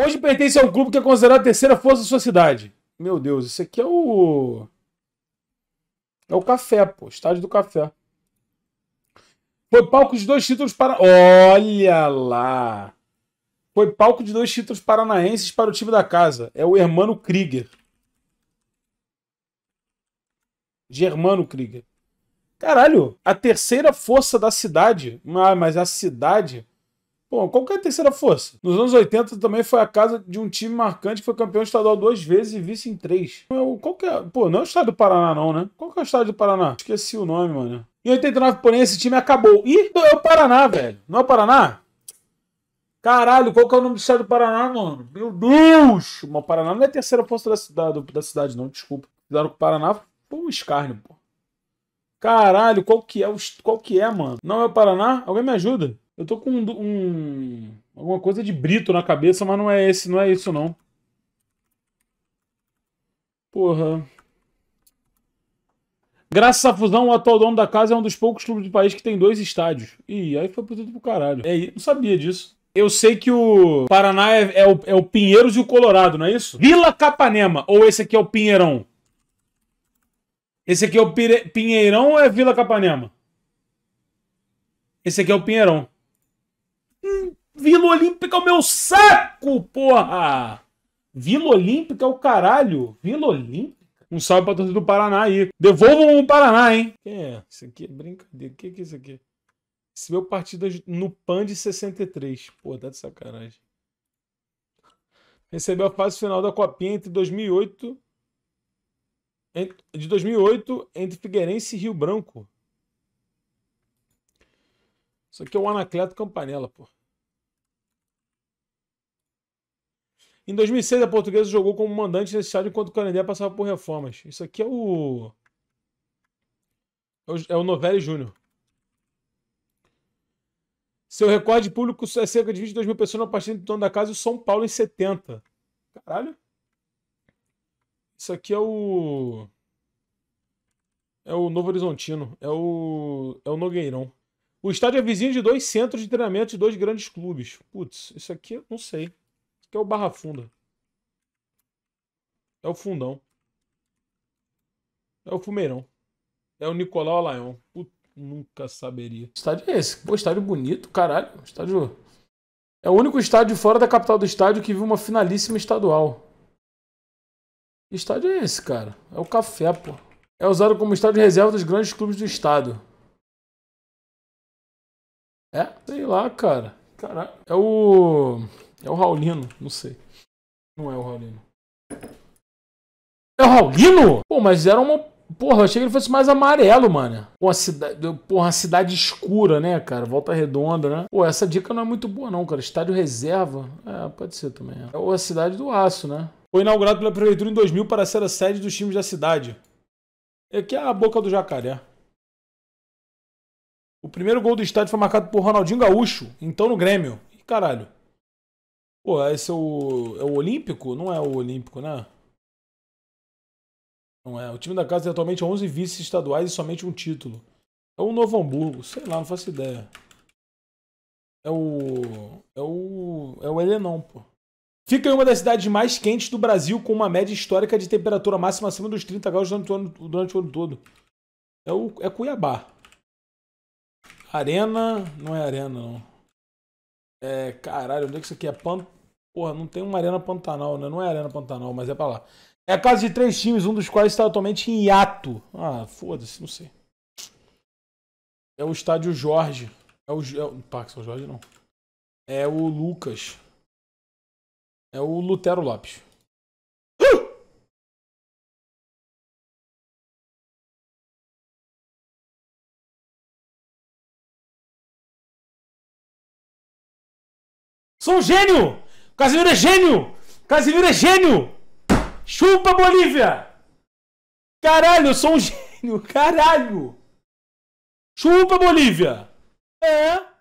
Hoje pertence a um clube que é considerado a terceira força da sua cidade. Meu Deus, isso aqui é o. É o café, pô. Estádio do café. Foi palco de dois títulos para. Olha lá! Foi palco de dois títulos paranaenses para o time da casa. É o Hermano Krieger. Germano Krieger. Caralho, a terceira força da cidade. Ah, mas a cidade Bom, é a terceira força. Nos anos 80 também foi a casa de um time marcante que foi campeão estadual duas vezes e vice em três. Qual que é? Pô, não é o estado do Paraná, não, né? Qual que é o estado do Paraná? Esqueci o nome, mano. Em 89, porém, esse time acabou. Ih, é o Paraná, velho. Não é o Paraná? Caralho, qual que é o nome do estado do Paraná, mano? Meu Deus! Mas o Paraná não é a terceira força da cidade, da cidade não, desculpa. Fizeram com o Paraná, Pô, um escárnio, pô. Caralho, qual que é? Qual que é, mano? Não é o Paraná? Alguém me ajuda? Eu tô com um, um, alguma coisa de brito na cabeça, mas não é esse, não é isso não. Porra. Graças à fusão, o atual dono da casa é um dos poucos clubes do país que tem dois estádios. Ih, aí foi tudo pro caralho. É, não sabia disso. Eu sei que o Paraná é, é, o, é o Pinheiros e o Colorado, não é isso? Vila Capanema, ou esse aqui é o Pinheirão? Esse aqui é o Pire... Pinheirão ou é Vila Capanema? Esse aqui é o Pinheirão. Vila Olímpica é o meu saco, porra! Vila Olímpica é o caralho. Vila Olímpica. Um salve pra torcida do Paraná aí. Devolvam o Paraná, hein? Quem é? Isso aqui é brincadeira. O que, que é isso aqui? Esse meu partido é no PAN de 63. Pô, tá de sacanagem. Recebeu a fase final da Copinha entre 2008... De 2008, entre Figueirense e Rio Branco. Isso aqui é o Anacleto Campanella, pô. Em 2006, a portuguesa jogou como mandante nesse estádio enquanto o Canindé passava por reformas. Isso aqui é, é o. É o, Novelli Júnior. Seu recorde público é cerca de 22 mil pessoas na partida do torno da casa e o São Paulo em 70. Caralho. Isso aqui é o. É o Novo Horizontino. É o. É o Nogueirão. O estádio é vizinho de dois centros de treinamento de dois grandes clubes. Putz, isso aqui eu não sei que é o Barra Funda. É o Fundão. É o Fumeirão. É o Nicolau Alayon. nunca saberia. Estádio é esse. Pô, estádio bonito, caralho. Estádio. É o único estádio fora da capital do estádio que viu uma finalíssima estadual. Que estádio é esse, cara? É o Café, pô. É usado como estádio de reserva dos grandes clubes do estado. É? Sei lá, cara. Caralho. É o. É o Raulino, não sei. Não é o Raulino. É o Raulino? Pô, mas era uma. Porra, eu achei que ele fosse mais amarelo, mano. Pô, a cidade, porra, uma cidade escura, né, cara? Volta redonda, né? Pô, essa dica não é muito boa, não, cara. Estádio reserva. É, pode ser também. É. a cidade do aço, né? Foi inaugurado pela prefeitura em 2000 para ser a sede dos times da cidade. É que é a boca do jacaré. O primeiro gol do estádio foi marcado por Ronaldinho Gaúcho, então no Grêmio. E caralho. Pô, esse é o, é o Olímpico? Não é o Olímpico, né? Não é. O time da casa tem atualmente 11 vices estaduais e somente um título. É o Novo Hamburgo, sei lá, não faço ideia. É o. É o. É o Helenão, pô. Fica em uma das cidades mais quentes do Brasil, com uma média histórica de temperatura máxima acima dos 30 graus durante o ano, durante o ano todo. É, o, é Cuiabá. Arena. Não é Arena, não. É. Caralho, onde é que isso aqui é? Pan, Porra, não tem uma Arena Pantanal, né? Não é Arena Pantanal, mas é pra lá. É a casa de três times, um dos quais está atualmente em hiato. Ah, foda-se, não sei. É o estádio Jorge. É o. É o Parque São Jorge, não. É o Lucas. É o Lutero Lopes. Sou um gênio! Casimiro é gênio! Casimiro é gênio! Chupa, Bolívia! Caralho, eu sou um gênio! Caralho! Chupa, Bolívia! É!